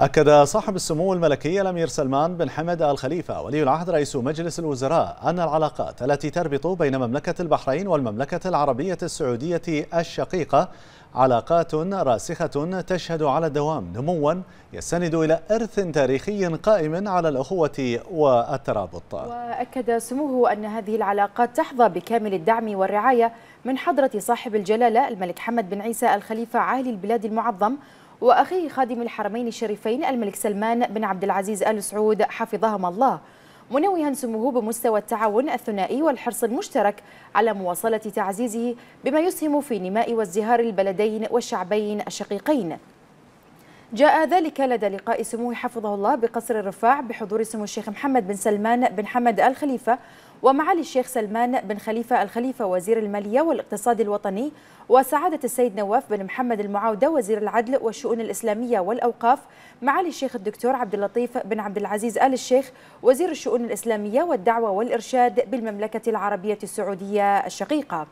أكد صاحب السمو الملكي الأمير سلمان بن حمد الخليفة ولي العهد رئيس مجلس الوزراء أن العلاقات التي تربط بين مملكة البحرين والمملكة العربية السعودية الشقيقة علاقات راسخة تشهد على الدوام نموا يستند إلى إرث تاريخي قائم على الأخوة والترابط وأكد سموه أن هذه العلاقات تحظى بكامل الدعم والرعاية من حضرة صاحب الجلالة الملك حمد بن عيسى الخليفة عالي البلاد المعظم وأخيه خادم الحرمين الشريفين الملك سلمان بن عبد العزيز آل سعود حفظهما الله منوها سموه بمستوى التعاون الثنائي والحرص المشترك على مواصلة تعزيزه بما يسهم في نماء وازدهار البلدين والشعبين الشقيقين جاء ذلك لدى لقاء سموه حفظه الله بقصر الرفاع بحضور سمو الشيخ محمد بن سلمان بن حمد الخليفة ومعالي الشيخ سلمان بن خليفة الخليفة وزير المالية والاقتصاد الوطني وسعادة السيد نواف بن محمد المعاودة وزير العدل والشؤون الإسلامية والأوقاف معالي الشيخ الدكتور عبد اللطيف بن عبد العزيز آل الشيخ وزير الشؤون الإسلامية والدعوة والإرشاد بالمملكة العربية السعودية الشقيقة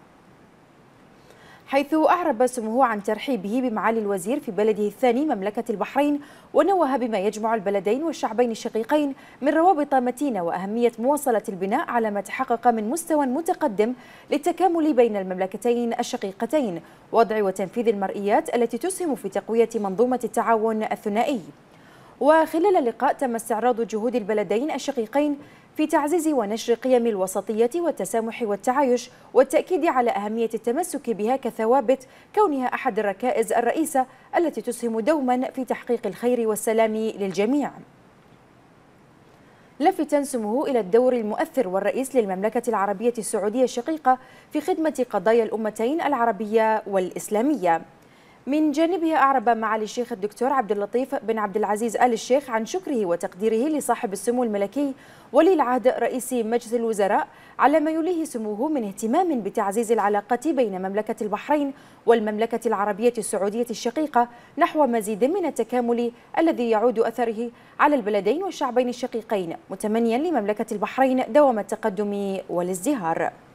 حيث أعرب سموه عن ترحيبه بمعالي الوزير في بلده الثاني مملكة البحرين ونوه بما يجمع البلدين والشعبين الشقيقين من روابط متينة وأهمية مواصلة البناء على ما تحقق من مستوى متقدم للتكامل بين المملكتين الشقيقتين وضع وتنفيذ المرئيات التي تسهم في تقوية منظومة التعاون الثنائي وخلال اللقاء تم استعراض جهود البلدين الشقيقين في تعزيز ونشر قيم الوسطية والتسامح والتعايش والتأكيد على أهمية التمسك بها كثوابت كونها أحد الركائز الرئيسة التي تسهم دوما في تحقيق الخير والسلام للجميع لافتا سموه إلى الدور المؤثر والرئيس للمملكة العربية السعودية الشقيقة في خدمة قضايا الأمتين العربية والإسلامية من جانبه أعرب معالي الشيخ الدكتور عبد اللطيف بن عبد العزيز آل الشيخ عن شكره وتقديره لصاحب السمو الملكي ولي العهد رئيس مجلس الوزراء على ما يليه سموه من اهتمام بتعزيز العلاقة بين مملكة البحرين والمملكة العربية السعودية الشقيقة نحو مزيد من التكامل الذي يعود أثره على البلدين والشعبين الشقيقين متمنيا لمملكة البحرين دوام التقدم والازدهار